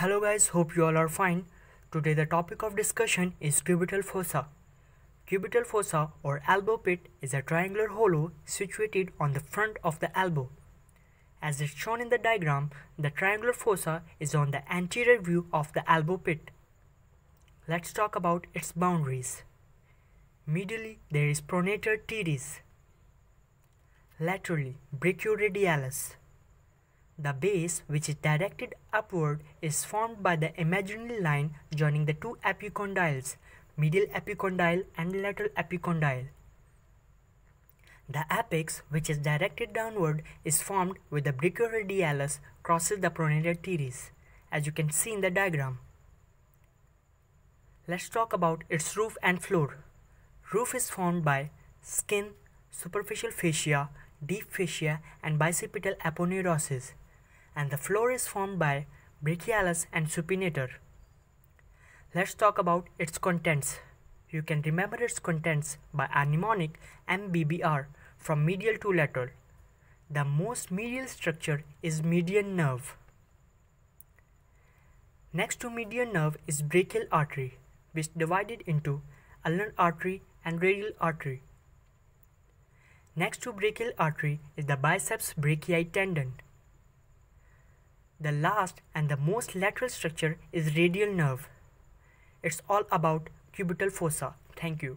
Hello guys, hope you all are fine. Today the topic of discussion is cubital fossa. Cubital fossa or elbow pit is a triangular hollow situated on the front of the elbow. As is shown in the diagram, the triangular fossa is on the anterior view of the elbow pit. Let's talk about its boundaries. Medially, there is pronator teres. Laterally, brachioradialis. The base, which is directed upward, is formed by the imaginary line joining the two epicondyles, medial epicondyle and lateral epicondyle. The apex, which is directed downward, is formed with the brachioradialis crosses the pronator teres, as you can see in the diagram. Let's talk about its roof and floor. Roof is formed by skin, superficial fascia, deep fascia, and bicipital aponeurosis and the floor is formed by brachialis and supinator. Let's talk about its contents. You can remember its contents by a mnemonic MBBR from medial to lateral. The most medial structure is median nerve. Next to median nerve is brachial artery, which divided into ulnar artery and radial artery. Next to brachial artery is the biceps brachii tendon. The last and the most lateral structure is radial nerve. It's all about cubital fossa. Thank you.